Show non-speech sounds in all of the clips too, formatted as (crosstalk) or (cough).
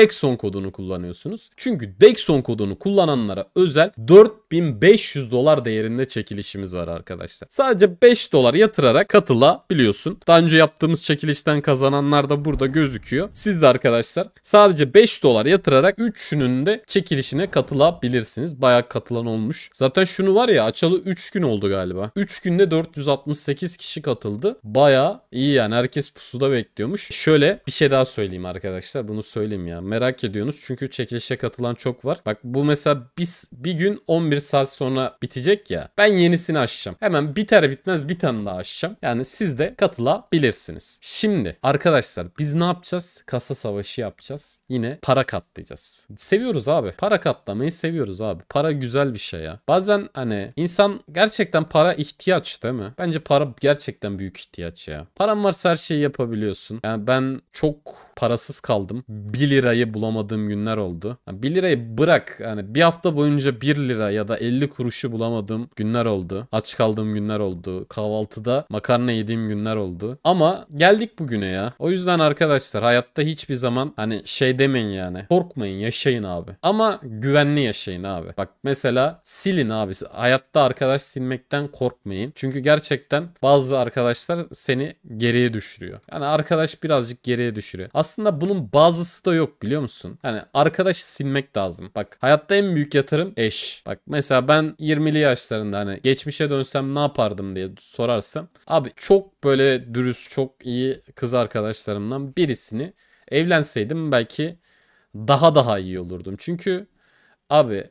Dexon kodunu kullanıyorsunuz. Çünkü Dexon kodunu kullananlara özel 4 4500 dolar değerinde çekilişimiz var arkadaşlar. Sadece 5 dolar yatırarak katılabiliyorsun. Daha önce yaptığımız çekilişten kazananlar da burada gözüküyor. Siz de arkadaşlar sadece 5 dolar yatırarak 3'ünün de çekilişine katılabilirsiniz. Bayağı katılan olmuş. Zaten şunu var ya açalı 3 gün oldu galiba. 3 günde 468 kişi katıldı. Bayağı iyi yani herkes pusuda bekliyormuş. Şöyle bir şey daha söyleyeyim arkadaşlar. Bunu söyleyeyim ya. Merak ediyorsunuz çünkü çekilişe katılan çok var. Bak bu mesela biz bir gün 11 yarı saat sonra bitecek ya. Ben yenisini açacağım. Hemen biter bitmez bir tane daha açacağım. Yani siz de katılabilirsiniz. Şimdi arkadaşlar biz ne yapacağız? Kasa savaşı yapacağız. Yine para katlayacağız. Seviyoruz abi. Para katlamayı seviyoruz abi. Para güzel bir şey ya. Bazen hani insan gerçekten para ihtiyaç değil mi? Bence para gerçekten büyük ihtiyaç ya. Paran varsa her şeyi yapabiliyorsun. Yani ben çok parasız kaldım. 1 lirayı bulamadığım günler oldu. Yani 1 lirayı bırak. Yani bir hafta boyunca 1 lira ya da da 50 kuruşu bulamadığım günler oldu. Aç kaldığım günler oldu. Kahvaltıda makarna yediğim günler oldu. Ama geldik bugüne ya. O yüzden arkadaşlar hayatta hiçbir zaman hani şey demeyin yani. Korkmayın yaşayın abi. Ama güvenli yaşayın abi. Bak mesela silin abi. Hayatta arkadaş silmekten korkmayın. Çünkü gerçekten bazı arkadaşlar seni geriye düşürüyor. Yani arkadaş birazcık geriye düşürüyor. Aslında bunun bazısı da yok biliyor musun? Hani arkadaşı silmek lazım. Bak hayatta en büyük yatırım eş. Bak mesela Mesela ben 20'li yaşlarında hani geçmişe dönsem ne yapardım diye sorarsam. Abi çok böyle dürüst çok iyi kız arkadaşlarımdan birisini evlenseydim belki daha daha iyi olurdum. Çünkü abi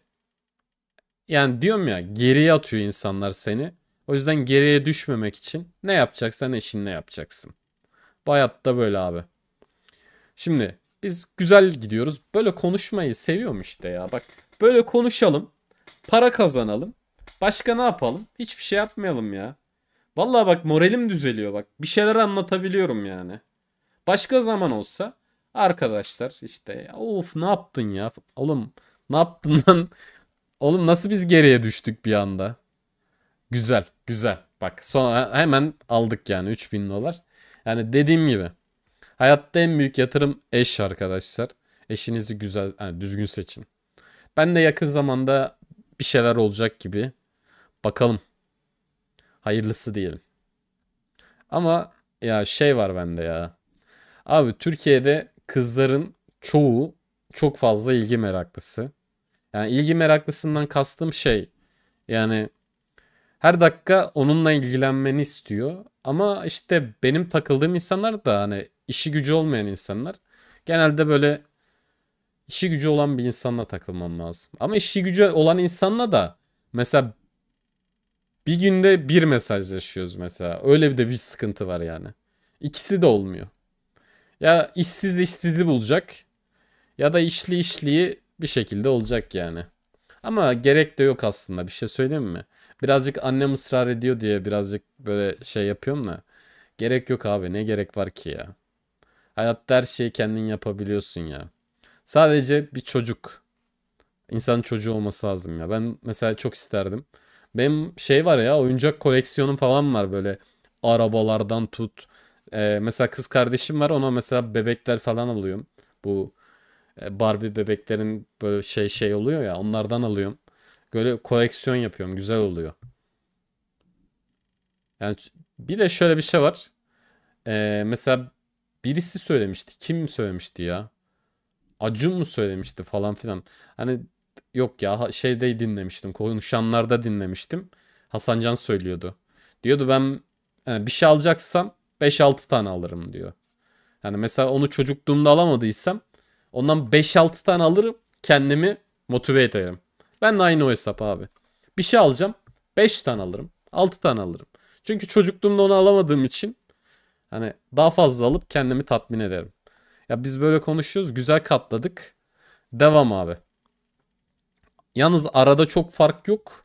yani diyorum ya geriye atıyor insanlar seni. O yüzden geriye düşmemek için ne yapacaksan eşinle yapacaksın. Bu hayatta böyle abi. Şimdi biz güzel gidiyoruz. Böyle konuşmayı seviyorum işte ya. Bak böyle konuşalım. Para kazanalım. Başka ne yapalım? Hiçbir şey yapmayalım ya. Vallahi bak moralim düzeliyor bak. Bir şeyler anlatabiliyorum yani. Başka zaman olsa arkadaşlar işte of ne yaptın ya? Oğlum ne yaptın (laughs) lan? Oğlum nasıl biz geriye düştük bir anda? Güzel, güzel. Bak sonra hemen aldık yani 3000 dolar. Yani dediğim gibi hayatta en büyük yatırım eş arkadaşlar. Eşinizi güzel, yani düzgün seçin. Ben de yakın zamanda bir şeyler olacak gibi. Bakalım. Hayırlısı diyelim. Ama ya şey var bende ya. Abi Türkiye'de kızların çoğu çok fazla ilgi meraklısı. Yani ilgi meraklısından kastım şey. Yani her dakika onunla ilgilenmeni istiyor. Ama işte benim takıldığım insanlar da hani işi gücü olmayan insanlar. Genelde böyle işi gücü olan bir insanla takılmam lazım. Ama işi gücü olan insanla da mesela bir günde bir mesajlaşıyoruz mesela. Öyle bir de bir sıkıntı var yani. İkisi de olmuyor. Ya işsizli işsizli bulacak ya da işli işliği bir şekilde olacak yani. Ama gerek de yok aslında bir şey söyleyeyim mi? Birazcık annem ısrar ediyor diye birazcık böyle şey yapıyorum da. Gerek yok abi ne gerek var ki ya. Hayatta her şeyi kendin yapabiliyorsun ya. Sadece bir çocuk. İnsanın çocuğu olması lazım ya. Ben mesela çok isterdim. Benim şey var ya oyuncak koleksiyonum falan var böyle arabalardan tut. Ee, mesela kız kardeşim var ona mesela bebekler falan alıyorum. Bu e, Barbie bebeklerin böyle şey şey oluyor ya onlardan alıyorum. Böyle koleksiyon yapıyorum güzel oluyor. Yani bir de şöyle bir şey var. Ee, mesela birisi söylemişti. Kim söylemişti ya? Acun mu söylemişti falan filan. Hani yok ya şeyde dinlemiştim. Konuşanlarda dinlemiştim. Hasan Can söylüyordu. Diyordu ben yani e, bir şey alacaksam 5-6 tane alırım diyor. Yani mesela onu çocukluğumda alamadıysam ondan 5-6 tane alırım kendimi motive ederim. Ben de aynı o hesap abi. Bir şey alacağım 5 tane alırım 6 tane alırım. Çünkü çocukluğumda onu alamadığım için hani daha fazla alıp kendimi tatmin ederim. Ya biz böyle konuşuyoruz. Güzel katladık. Devam abi. Yalnız arada çok fark yok.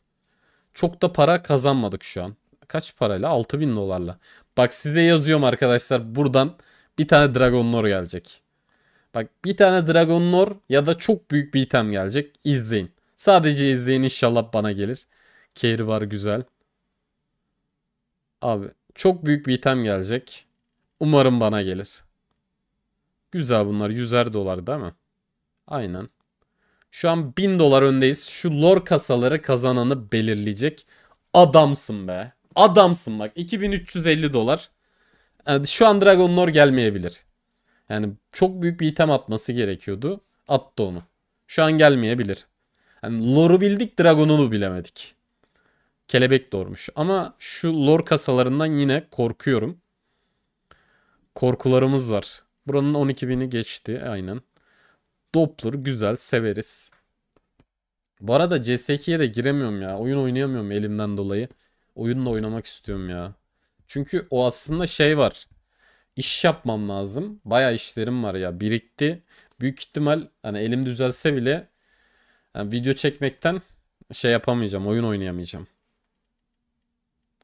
Çok da para kazanmadık şu an. Kaç parayla? 6000 dolarla. Bak size yazıyorum arkadaşlar. Buradan bir tane Dragon Lore gelecek. Bak bir tane Dragon Lore ya da çok büyük bir item gelecek. İzleyin. Sadece izleyin inşallah bana gelir. Carry var güzel. Abi çok büyük bir item gelecek. Umarım bana gelir. Güzel bunlar. yüzer dolar değil mi? Aynen. Şu an 1000 dolar öndeyiz. Şu lor kasaları kazananı belirleyecek. Adamsın be. Adamsın bak. 2350 dolar. Yani şu an Dragon Lore gelmeyebilir. Yani çok büyük bir item atması gerekiyordu. Attı onu. Şu an gelmeyebilir. Yani lore'u bildik Dragon'unu bilemedik. Kelebek doğurmuş. Ama şu lor kasalarından yine korkuyorum. Korkularımız var. Buranın 12.000'i geçti aynen. Doppler güzel severiz. Bu arada CS2'ye de giremiyorum ya. Oyun oynayamıyorum elimden dolayı. Oyunla oynamak istiyorum ya. Çünkü o aslında şey var. İş yapmam lazım. Baya işlerim var ya. Birikti. Büyük ihtimal hani elim düzelse bile yani video çekmekten şey yapamayacağım. Oyun oynayamayacağım.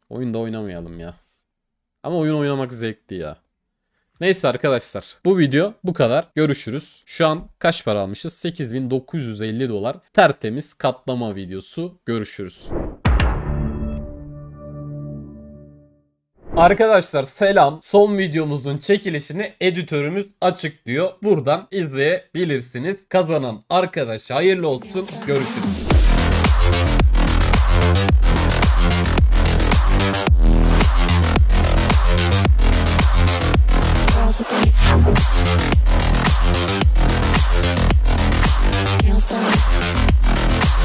Oyunda oynamayalım ya. Ama oyun oynamak zevkli ya. Neyse arkadaşlar bu video bu kadar. Görüşürüz. Şu an kaç para almışız? 8950 dolar. Tertemiz katlama videosu. Görüşürüz. Arkadaşlar selam. Son videomuzun çekilişini editörümüz açıklıyor. Buradan izleyebilirsiniz. Kazanan arkadaş hayırlı olsun. Görüşürüz.